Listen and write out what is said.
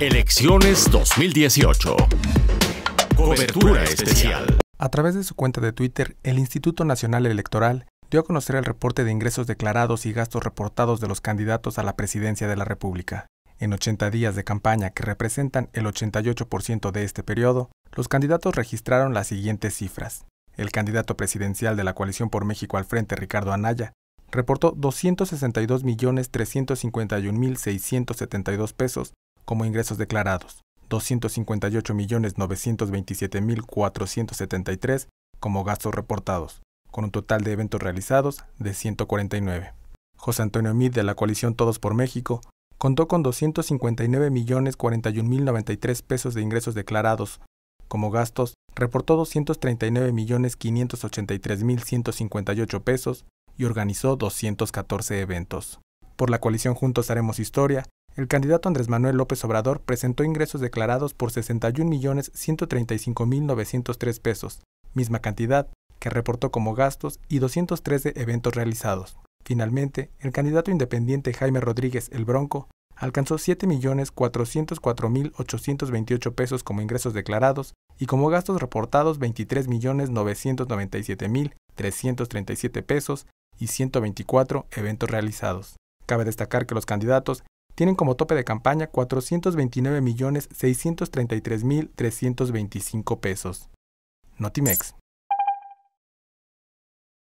Elecciones 2018. Cobertura especial. A través de su cuenta de Twitter, el Instituto Nacional Electoral dio a conocer el reporte de ingresos declarados y gastos reportados de los candidatos a la presidencia de la República. En 80 días de campaña, que representan el 88% de este periodo, los candidatos registraron las siguientes cifras. El candidato presidencial de la coalición por México al frente, Ricardo Anaya, reportó 262.351.672 pesos como ingresos declarados, 258.927.473 como gastos reportados, con un total de eventos realizados de 149. José Antonio Mid de la coalición Todos por México contó con 259.041.093 pesos de ingresos declarados. Como gastos, reportó 239.583.158 pesos y organizó 214 eventos. Por la coalición Juntos Haremos Historia, el candidato Andrés Manuel López Obrador presentó ingresos declarados por 61.135.903 pesos, misma cantidad que reportó como gastos y 213 eventos realizados. Finalmente, el candidato independiente Jaime Rodríguez El Bronco alcanzó 7.404.828 pesos como ingresos declarados y como gastos reportados 23.997.337 pesos y 124 eventos realizados. Cabe destacar que los candidatos tienen como tope de campaña 429.633.325 pesos. Notimex.